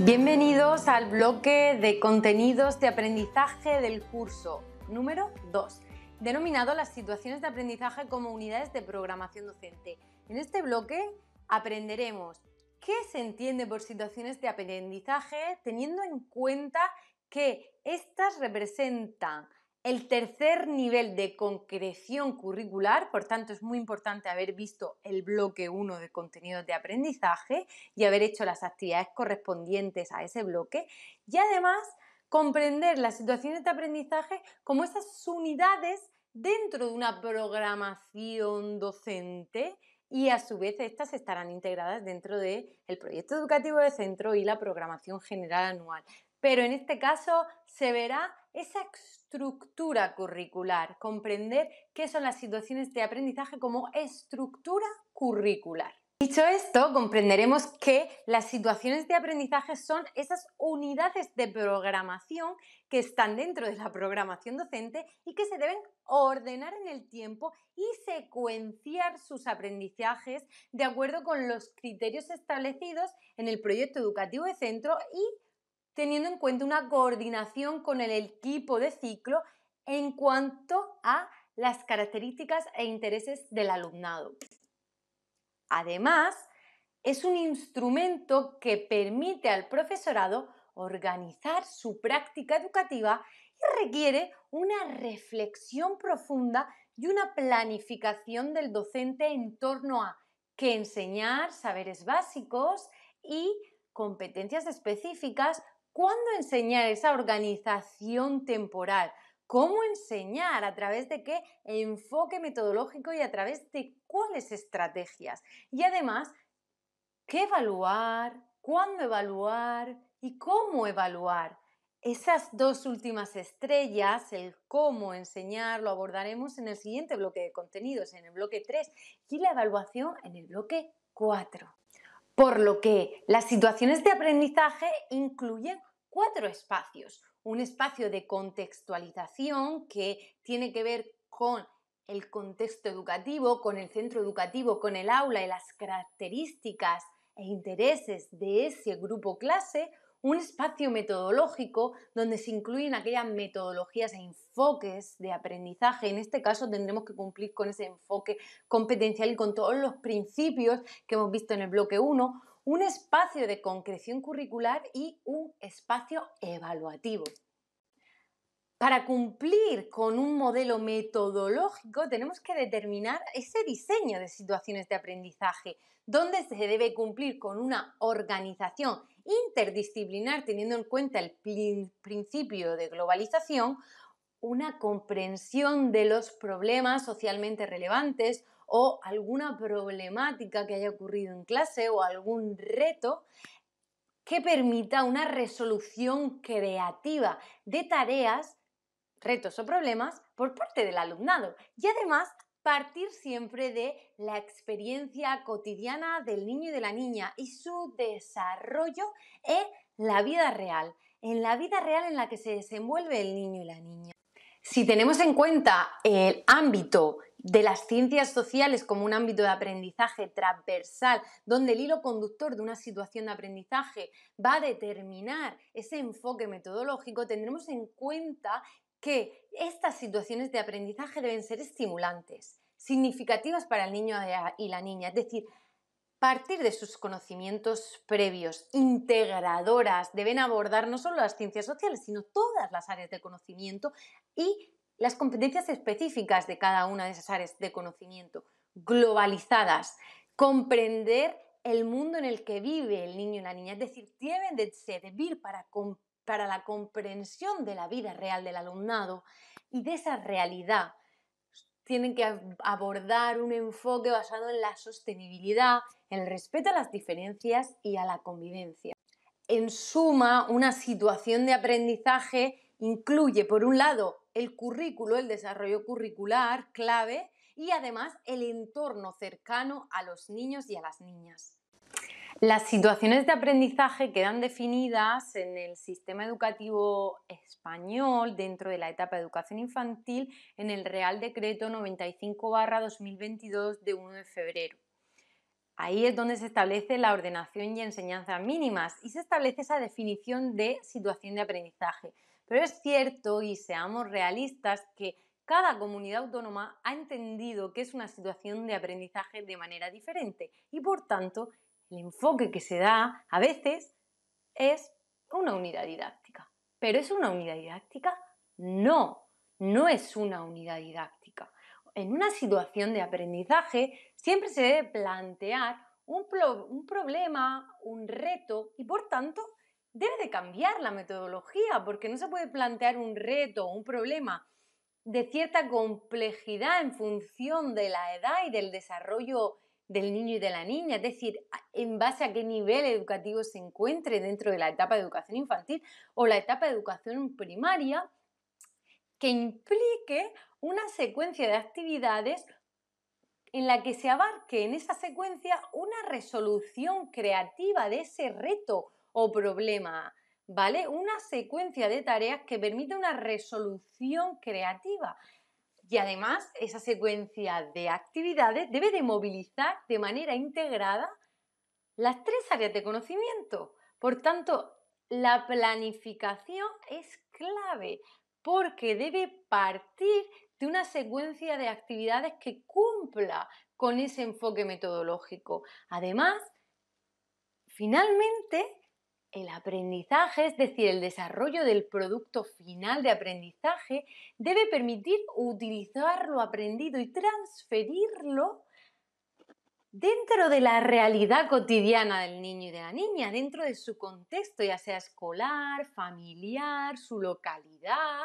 Bienvenidos al bloque de contenidos de aprendizaje del curso número 2, denominado las situaciones de aprendizaje como unidades de programación docente. En este bloque aprenderemos qué se entiende por situaciones de aprendizaje teniendo en cuenta que estas representan el tercer nivel de concreción curricular, por tanto, es muy importante haber visto el bloque 1 de contenidos de aprendizaje y haber hecho las actividades correspondientes a ese bloque. Y además, comprender las situaciones de aprendizaje como esas unidades dentro de una programación docente y a su vez estas estarán integradas dentro del proyecto educativo de centro y la programación general anual pero en este caso se verá esa estructura curricular, comprender qué son las situaciones de aprendizaje como estructura curricular. Dicho esto, comprenderemos que las situaciones de aprendizaje son esas unidades de programación que están dentro de la programación docente y que se deben ordenar en el tiempo y secuenciar sus aprendizajes de acuerdo con los criterios establecidos en el proyecto educativo de centro y teniendo en cuenta una coordinación con el equipo de ciclo en cuanto a las características e intereses del alumnado. Además, es un instrumento que permite al profesorado organizar su práctica educativa y requiere una reflexión profunda y una planificación del docente en torno a qué enseñar saberes básicos y competencias específicas ¿Cuándo enseñar esa organización temporal? ¿Cómo enseñar? ¿A través de qué enfoque metodológico y a través de cuáles estrategias? Y además, ¿qué evaluar? ¿Cuándo evaluar? ¿Y cómo evaluar? Esas dos últimas estrellas, el cómo enseñar, lo abordaremos en el siguiente bloque de contenidos, en el bloque 3, y la evaluación en el bloque 4. Por lo que las situaciones de aprendizaje incluyen cuatro espacios. Un espacio de contextualización que tiene que ver con el contexto educativo, con el centro educativo, con el aula y las características e intereses de ese grupo clase, un espacio metodológico donde se incluyen aquellas metodologías e enfoques de aprendizaje. En este caso tendremos que cumplir con ese enfoque competencial y con todos los principios que hemos visto en el bloque 1, un espacio de concreción curricular y un espacio evaluativo. Para cumplir con un modelo metodológico tenemos que determinar ese diseño de situaciones de aprendizaje, donde se debe cumplir con una organización interdisciplinar teniendo en cuenta el principio de globalización, una comprensión de los problemas socialmente relevantes, o alguna problemática que haya ocurrido en clase o algún reto que permita una resolución creativa de tareas, retos o problemas por parte del alumnado. Y además partir siempre de la experiencia cotidiana del niño y de la niña y su desarrollo en la vida real, en la vida real en la que se desenvuelve el niño y la niña. Si tenemos en cuenta el ámbito de las ciencias sociales como un ámbito de aprendizaje transversal, donde el hilo conductor de una situación de aprendizaje va a determinar ese enfoque metodológico, tendremos en cuenta que estas situaciones de aprendizaje deben ser estimulantes, significativas para el niño y la niña, es decir, partir de sus conocimientos previos, integradoras, deben abordar no solo las ciencias sociales, sino todas las áreas de conocimiento y las competencias específicas de cada una de esas áreas de conocimiento, globalizadas, comprender el mundo en el que vive el niño y la niña, es decir, tienen de servir para, para la comprensión de la vida real del alumnado y de esa realidad. Tienen que abordar un enfoque basado en la sostenibilidad, en el respeto a las diferencias y a la convivencia. En suma, una situación de aprendizaje incluye, por un lado, el currículo, el desarrollo curricular clave y además el entorno cercano a los niños y a las niñas. Las situaciones de aprendizaje quedan definidas en el sistema educativo español dentro de la etapa de educación infantil en el Real Decreto 95-2022 de 1 de febrero. Ahí es donde se establece la ordenación y enseñanza mínimas y se establece esa definición de situación de aprendizaje. Pero es cierto, y seamos realistas, que cada comunidad autónoma ha entendido que es una situación de aprendizaje de manera diferente y por tanto el enfoque que se da a veces es una unidad didáctica. Pero ¿es una unidad didáctica? No, no es una unidad didáctica. En una situación de aprendizaje siempre se debe plantear un, problema, un reto y por tanto debe de cambiar la metodología porque no se puede plantear un reto, o un problema de cierta complejidad en función de la edad y del desarrollo del niño y de la niña, es decir, en base a qué nivel educativo se encuentre dentro de la etapa de educación infantil o la etapa de educación primaria, que implique una secuencia de actividades en la que se abarque en esa secuencia una resolución creativa de ese reto o problema, ¿vale? Una secuencia de tareas que permite una resolución creativa. Y además, esa secuencia de actividades debe de movilizar de manera integrada las tres áreas de conocimiento. Por tanto, la planificación es clave porque debe partir de una secuencia de actividades que cumpla con ese enfoque metodológico. Además, finalmente, el aprendizaje, es decir, el desarrollo del producto final de aprendizaje, debe permitir utilizar lo aprendido y transferirlo dentro de la realidad cotidiana del niño y de la niña, dentro de su contexto, ya sea escolar, familiar, su localidad,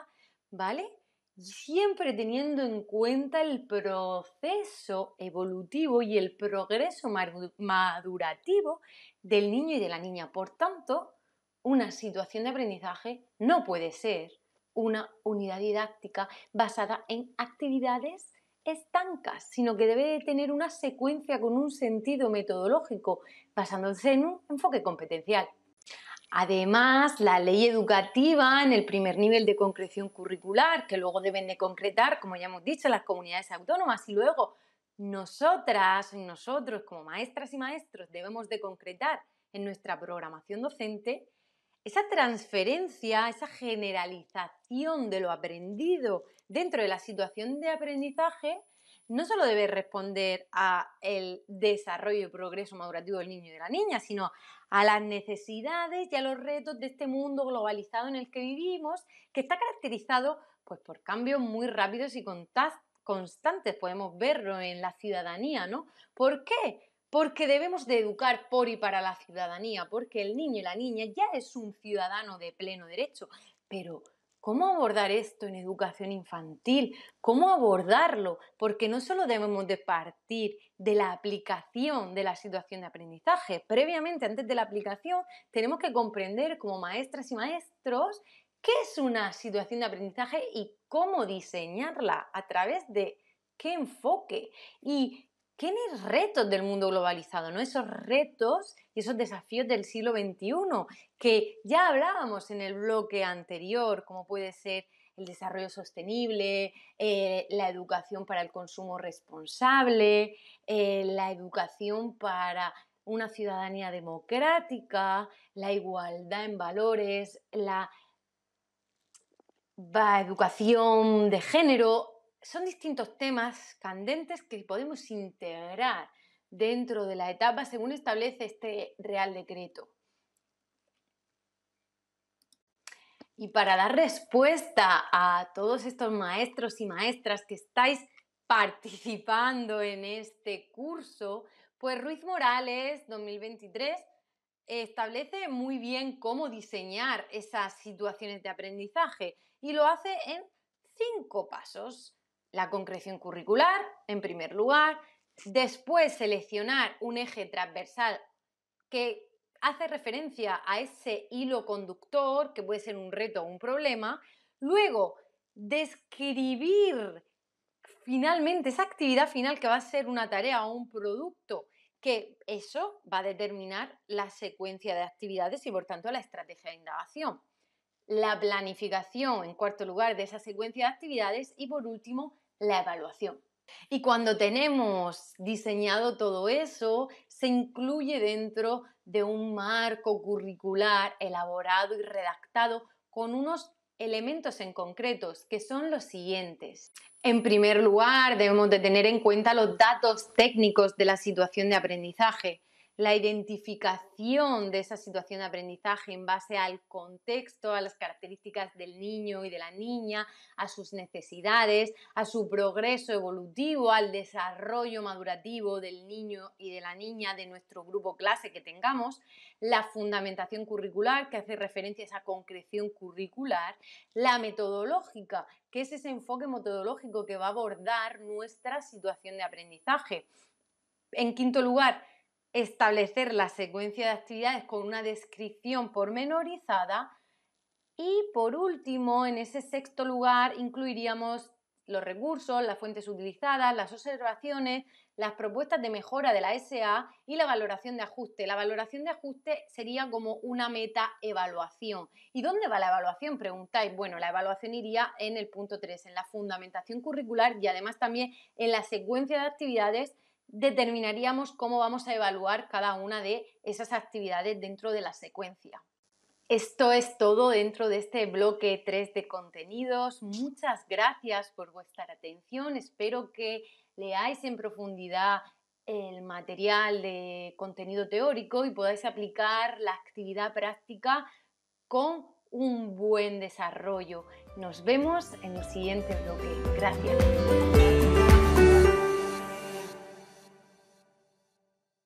¿vale? siempre teniendo en cuenta el proceso evolutivo y el progreso madurativo del niño y de la niña. Por tanto, una situación de aprendizaje no puede ser una unidad didáctica basada en actividades estancas, sino que debe tener una secuencia con un sentido metodológico, basándose en un enfoque competencial. Además, la ley educativa en el primer nivel de concreción curricular, que luego deben de concretar, como ya hemos dicho, las comunidades autónomas y luego nosotras y nosotros como maestras y maestros debemos de concretar en nuestra programación docente, esa transferencia, esa generalización de lo aprendido dentro de la situación de aprendizaje no solo debe responder a el desarrollo y progreso madurativo del niño y de la niña, sino a las necesidades y a los retos de este mundo globalizado en el que vivimos, que está caracterizado pues, por cambios muy rápidos y constantes, podemos verlo en la ciudadanía, ¿no? ¿Por qué? Porque debemos de educar por y para la ciudadanía, porque el niño y la niña ya es un ciudadano de pleno derecho, pero ¿Cómo abordar esto en educación infantil? ¿Cómo abordarlo? Porque no solo debemos de partir de la aplicación de la situación de aprendizaje. Previamente, antes de la aplicación, tenemos que comprender como maestras y maestros qué es una situación de aprendizaje y cómo diseñarla a través de qué enfoque y ¿Quiénes retos del mundo globalizado? ¿no? Esos retos y esos desafíos del siglo XXI que ya hablábamos en el bloque anterior, como puede ser el desarrollo sostenible, eh, la educación para el consumo responsable, eh, la educación para una ciudadanía democrática, la igualdad en valores, la educación de género, son distintos temas candentes que podemos integrar dentro de la etapa según establece este Real Decreto. Y para dar respuesta a todos estos maestros y maestras que estáis participando en este curso, pues Ruiz Morales 2023 establece muy bien cómo diseñar esas situaciones de aprendizaje y lo hace en cinco pasos la concreción curricular, en primer lugar, después seleccionar un eje transversal que hace referencia a ese hilo conductor, que puede ser un reto o un problema, luego describir finalmente esa actividad final que va a ser una tarea o un producto, que eso va a determinar la secuencia de actividades y por tanto la estrategia de indagación la planificación, en cuarto lugar, de esa secuencia de actividades y por último, la evaluación. Y cuando tenemos diseñado todo eso, se incluye dentro de un marco curricular elaborado y redactado con unos elementos en concretos que son los siguientes. En primer lugar, debemos de tener en cuenta los datos técnicos de la situación de aprendizaje la identificación de esa situación de aprendizaje en base al contexto, a las características del niño y de la niña, a sus necesidades, a su progreso evolutivo, al desarrollo madurativo del niño y de la niña de nuestro grupo clase que tengamos, la fundamentación curricular que hace referencia a esa concreción curricular, la metodológica, que es ese enfoque metodológico que va a abordar nuestra situación de aprendizaje. En quinto lugar, establecer la secuencia de actividades con una descripción pormenorizada y por último, en ese sexto lugar, incluiríamos los recursos, las fuentes utilizadas, las observaciones, las propuestas de mejora de la SA y la valoración de ajuste. La valoración de ajuste sería como una meta evaluación. ¿Y dónde va la evaluación? Preguntáis. Bueno, la evaluación iría en el punto 3, en la fundamentación curricular y además también en la secuencia de actividades determinaríamos cómo vamos a evaluar cada una de esas actividades dentro de la secuencia. Esto es todo dentro de este bloque 3 de contenidos. Muchas gracias por vuestra atención. Espero que leáis en profundidad el material de contenido teórico y podáis aplicar la actividad práctica con un buen desarrollo. Nos vemos en el siguiente bloque. Gracias.